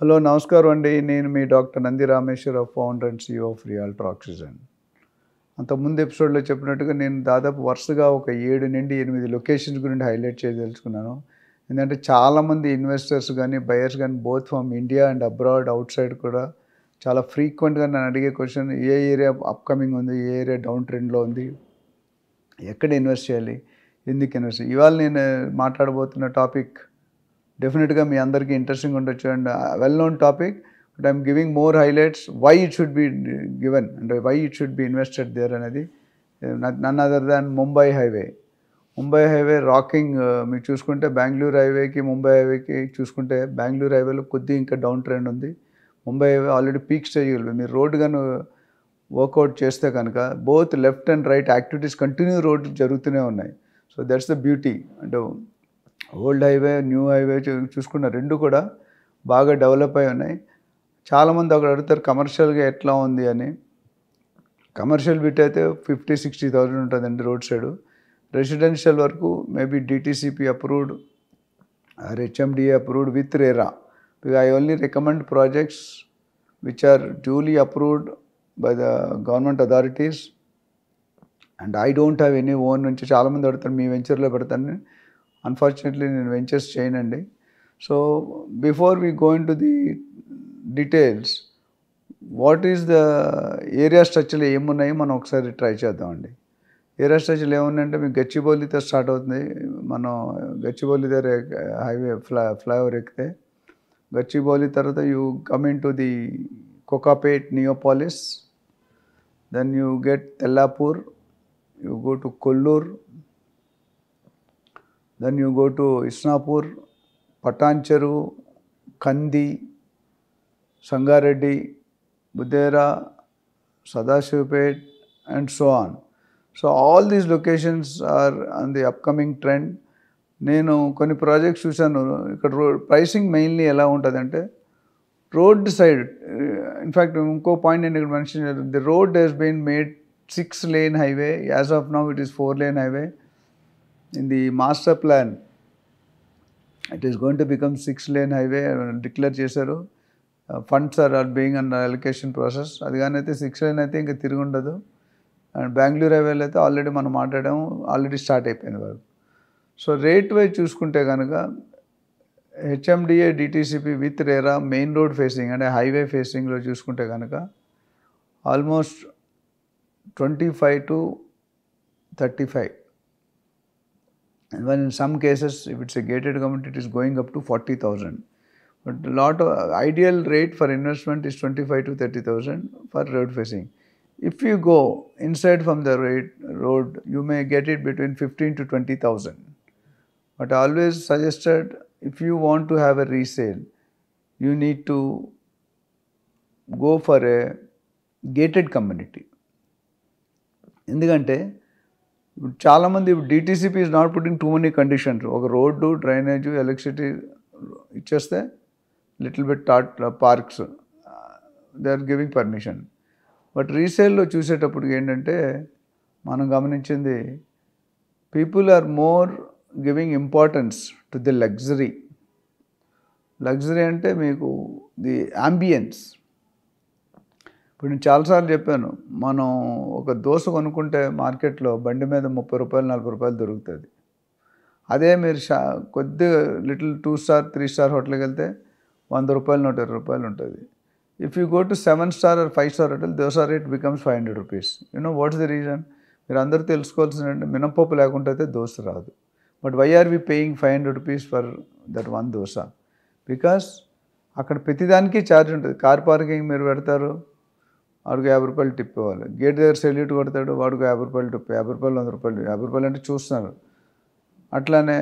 Hello నమస్కారం అండి నేను మీ doctor Nandi Rameswararao founder and CEO of realtor oxygen అంతకుముందు ఎపిసోడ్లో చెప్పినట్టుగా నేను దాదాపు వరుసగా ఒక ఏడు నుండి ఎనిమిది లొకేషన్స్ గురించి హైలైట్ చేయదలుచుకున్నాను ఎందుకంటే చాలామంది ఇన్వెస్టర్స్ కానీ బయర్స్ కానీ both from India and abroad outside కూడా చాలా ఫ్రీక్వెంట్గా నన్ను అడిగే క్వశ్చన్ ఏ ఏరియా అప్కమింగ్ ఉంది ఏ ఏరియా డౌన్ ట్రెండ్లో ఉంది ఎక్కడ ఇన్వెస్ట్ చేయాలి ఎందుకు ఇన్వెస్ట్ ఇవాళ నేను మాట్లాడబోతున్న టాపిక్ డెఫినెట్గా మీ అందరికీ ఇంట్రెస్టింగ్ ఉండొచ్చు and well known topic but I'm giving more highlights why it should be given అంటే why it should be invested there అనేది none other than Mumbai highway Mumbai highway rocking మీరు చూసుకుంటే బెంగళూరు హైవేకి ముంబై హైవేకి చూసుకుంటే బెంగళూరు హైవేలో కొద్దిగా ఇంకా డౌన్ ట్రెండ్ ఉంది Mumbai highway already peak stage మీరు రోడ్ కను వర్కౌట్ చేస్తే కనుక both left and right activities continue road జరుగుతూనే ఉన్నాయి సో దట్స్ ద బ్యూటీ అంటే ఓల్డ్ హైవే న్యూ హైవే చూసుకున్న రెండు కూడా బాగా డెవలప్ అయి ఉన్నాయి చాలామంది అక్కడ అడుగుతారు కమర్షియల్గా ఎట్లా ఉంది అని కమర్షియల్ బిట్ అయితే ఫిఫ్టీ సిక్స్టీ థౌజండ్ ఉంటుందండి రోడ్ సైడ్ రెసిడెన్షియల్ వరకు maybe DTCP approved or HMDA approved with RERA I only recommend projects which are duly approved by the government authorities and I don't have any own నుంచి చాలామంది పెడతాను మీ వెంచర్లో పెడతాను unfortunately నేను ventures చేయనండి so before we going to the details what is the area స్ట్రక్చర్లు ఏమున్నాయి మనం ఒకసారి ట్రై చేద్దామండి ఏరియా స్ట్రక్చర్లు ఏమున్నాయంటే మీకు గచ్చిబౌలితో స్టార్ట్ అవుతుంది మనం గచ్చిబౌలి దగ్గర హైవే ఫ్లై ఫ్లైఓవర్ ఎక్కితే గచ్చిబౌలి తర్వాత you coming to the Kokapet Neopolis then you get Tellapur you go to Kollur then you go to Isnapur Patancheru Kandi Sangareddy Budhera Sadashivpet and so on so all these locations are on the upcoming trend నేను కొన్ని projects చూశాను ఇక్కడ road pricing mainly ఎలా ఉంటుంది అంటే road side in fact ఇంకో point నేను ఇక్కడ mention the road has been made six lane highway as of now it is four lane highway in the master plan, it is going to become six lane highway declare చేశారు funds are are being and allocation process అది కానీ అయితే six line అయితే ఇంకా తిరిగి ఉండదు and Bengaluru హైవేలో అయితే ఆల్రెడీ మనం మాట్లాడాము ఆల్రెడీ స్టార్ట్ అయిపోయింది వారు సో రేట్ వైజ్ చూసుకుంటే కనుక HMDA DTCP with RERA main road facing అంటే హైవే ఫేసింగ్లో చూసుకుంటే కనుక almost twenty five to thirty five And when in some cases, if it's a gated community, it is going up to 40,000. But a lot of ideal rate for investment is 25 to 30,000 for road facing. If you go inside from the rate, road, you may get it between 15 to 20,000. But I always suggested if you want to have a resale, you need to go for a gated community. In the ఎందుకంటే ఇప్పుడు చాలామంది DTCP is not putting too many conditions ఒక road drainage electricity ఇచ్చేస్తే little bit tot parks they are giving permission but రీసేల్లో చూసేటప్పుడు ఏంటంటే మనం గమనించింది people are more giving importance to the luxury luxury అంటే మీకు ది ఆంబియన్స్ ఇప్పుడు నేను చాలాసార్లు చెప్పాను మనం ఒక దోశ కొనుక్కుంటే మార్కెట్లో బండి మీద ముప్పై రూపాయలు నలభై రూపాయలు దొరుకుతుంది అదే మీరు షా కొద్దిగా little two star three star హోటల్కి వెళ్తే వంద రూపాయలు నూట ఇరవై రూపాయలు ఉంటుంది if you go to seven star or five star hotel dosa rate becomes five hundred rupees you know what's the reason మీరు అందరూ తెలుసుకోవాల్సిన మినపప్పు లేకుండా అయితే దోశ రాదు but why are we paying five hundred rupees for that one dosa because అక్కడ ప్రతిదానికి charge ఉంటుంది కార్ పార్కింగ్ మీరు పెడతారు వాడికి యాభై రూపాయలు టిప్ ఇవ్వాలి గేట్ దగ్గర సెల్యూట్ కొడతాడు వాడికి యాభై రూపాయలు టిప్ యాభై రూపాయలు వంద రూపాయలు యాభై రూపాయలు అంటే చూస్తున్నారు అట్లానే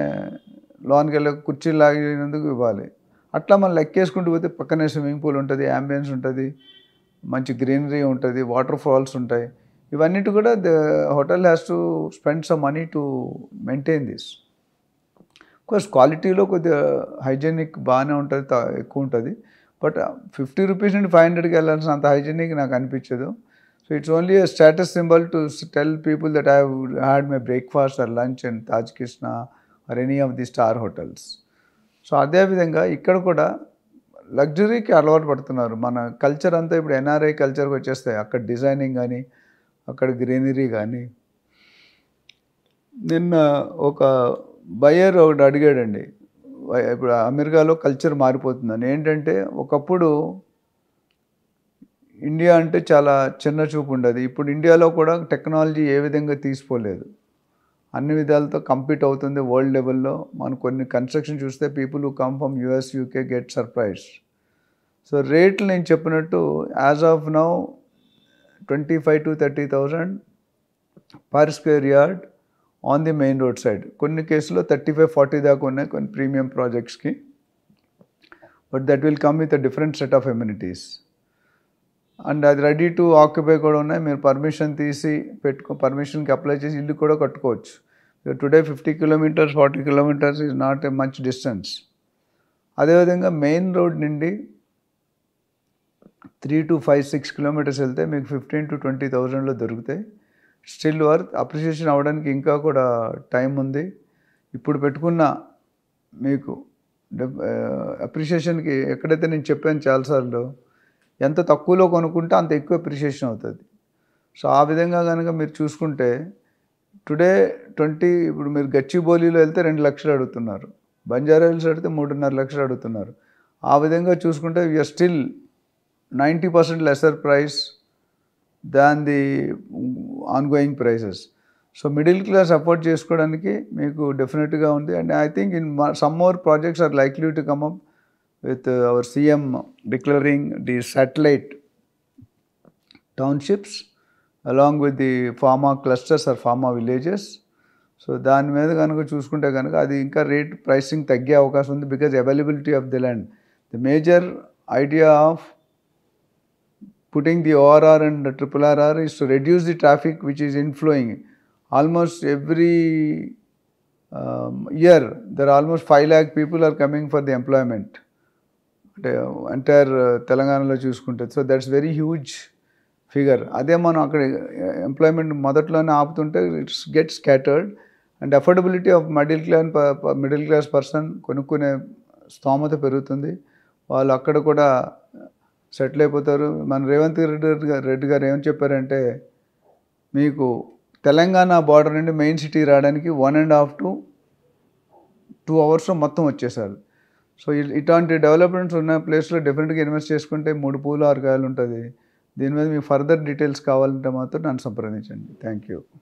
లోన్కి వెళ్ళి కుర్చీలు లాగినందుకు ఇవ్వాలి అట్లా మనం లెక్కేసుకుంటూ పోతే పక్కనే స్విమ్మింగ్ పూల్ ఉంటుంది అంబియన్స్ ఉంటుంది మంచి గ్రీనరీ ఉంటుంది వాటర్ ఫాల్స్ ఉంటాయి ఇవన్నిటి కూడా the hotel has to spend some money to maintain this course క్వాలిటీలో కొద్దిగా హైజీనిక్ బాగానే ఉంటుంది ఎక్కువ ఉంటుంది బట్ ఫిఫ్టీ రూపీస్ నుండి ఫైవ్ హండ్రెడ్కి వెళ్ళాల్సిన అంత హైజీనిక్ నాకు అనిపించదు so it's only a status symbol to tell people that I had my breakfast or lunch and Taj Krishna or any of the star hotels so అదేవిధంగా ఇక్కడ కూడా లగ్జరీకి అలవాటు పడుతున్నారు మన కల్చర్ అంతా ఇప్పుడు ఎన్ఆర్ఐ కల్చర్కి వచ్చేస్తాయి అక్కడ డిజైనింగ్ కానీ అక్కడ గ్రీనరీ కానీ నిన్న ఒక బయ్యర్ ఒకటి అడిగాడండి ఇప్పుడు అమెరికాలో కల్చర్ మారిపోతుందని ఏంటంటే ఒకప్పుడు ఇండియా అంటే చాలా చిన్న చూపు ఉండదు ఇప్పుడు ఇండియాలో కూడా టెక్నాలజీ ఏ విధంగా తీసిపోలేదు అన్ని విధాలతో కంపీట్ అవుతుంది వరల్డ్ లెవెల్లో మనం కొన్ని కన్స్ట్రక్షన్ చూస్తే people who come from US UK get surprise so రేట్లు నేను చెప్పినట్టు as of now twenty five to thirty thousand per square yard on the main road side కొన్ని కేసులో థర్టీ ఫైవ్ ఫార్టీ దాకా ఉన్నాయి కొన్ని ప్రీమియం ప్రాజెక్ట్స్కి but that will come with a different set of amenities and అది ready to occupy కూడా ఉన్నాయి మీరు పర్మిషన్ తీసి పెట్టుకో పర్మిషన్కి అప్లై చేసి ఇల్లు కూడా కట్టుకోవచ్చు today fifty kilometres forty kilometres is not a much distance అదేవిధంగా మెయిన్ రోడ్ నుండి three to five six kilometres వెళ్తే మీకు ఫిఫ్టీన్ టు ట్వంటీ థౌజండ్లో దొరుకుతాయి స్టిల్ వర్క్ అప్రిషియేషన్ అవ్వడానికి ఇంకా కూడా టైం ఉంది ఇప్పుడు పెట్టుకున్న మీకు అప్రిషియేషన్కి ఎక్కడైతే నేను చెప్పాను చాలాసార్లు ఎంత తక్కువలో కొనుక్కుంటే అంత ఎక్కువ అప్రిషియేషన్ అవుతుంది సో ఆ విధంగా కనుక మీరు చూసుకుంటే టుడే ట్వంటీ ఇప్పుడు మీరు గచ్చిబౌలిలో వెళ్తే రెండు లక్షలు అడుగుతున్నారు బంజారా హిల్స్ అడిగితే మూడున్నర లక్షలు అడుగుతున్నారు ఆ విధంగా చూసుకుంటే we are still ninety percent lesser price than the ongoing prices so middle class afford చేసుకోవడానికి మీకు డెఫినెట్గా ఉంది and I think in some more projects are likely to come up with our CM declaring the satellite townships along with the pharma clusters or pharma villages so దాని మీద కనుక చూసుకుంటే కనుక అది ఇంకా రేట్ ప్రైసింగ్ తగ్గే అవకాశం ఉంది because availability of the land the major idea of putting the ORR and the triple RR is to reduce the traffic which is inflowing. Almost every um, year, there are almost 5 lakh people are coming for the employment. The entire uh, entire తెలంగాణలో చూసుకుంటే So that's very huge figure అదే మనం అక్కడ employment మొదట్లోనే ఆపుతుంటే it's get scattered and affordability of middle class middle class person కొనుక్కునే స్తోమత పెరుగుతుంది వాళ్ళు అక్కడ కూడా సెటిల్ అయిపోతారు మన రేవంత్ రెడ్డి గారు రెడ్డి గారు ఏమని చెప్పారంటే మీకు తెలంగాణ బార్డర్ నుండి మెయిన్ సిటీ రావడానికి one and half to two అవర్స్లో మొత్తం వచ్చేసారు సో ఇట్లాంటి డెవలప్మెంట్స్ ఉన్న ప్లేస్లో డెఫినెట్గా ఇన్వెస్ట్ చేసుకుంటే మూడు పూలు ఆరు కాయలు ఉంటుంది దీని మీద మీకు ఫర్దర్ డీటెయిల్స్ కావాలంటే మాత్రం నన్ను సంప్రదించండి థ్యాంక్ యూ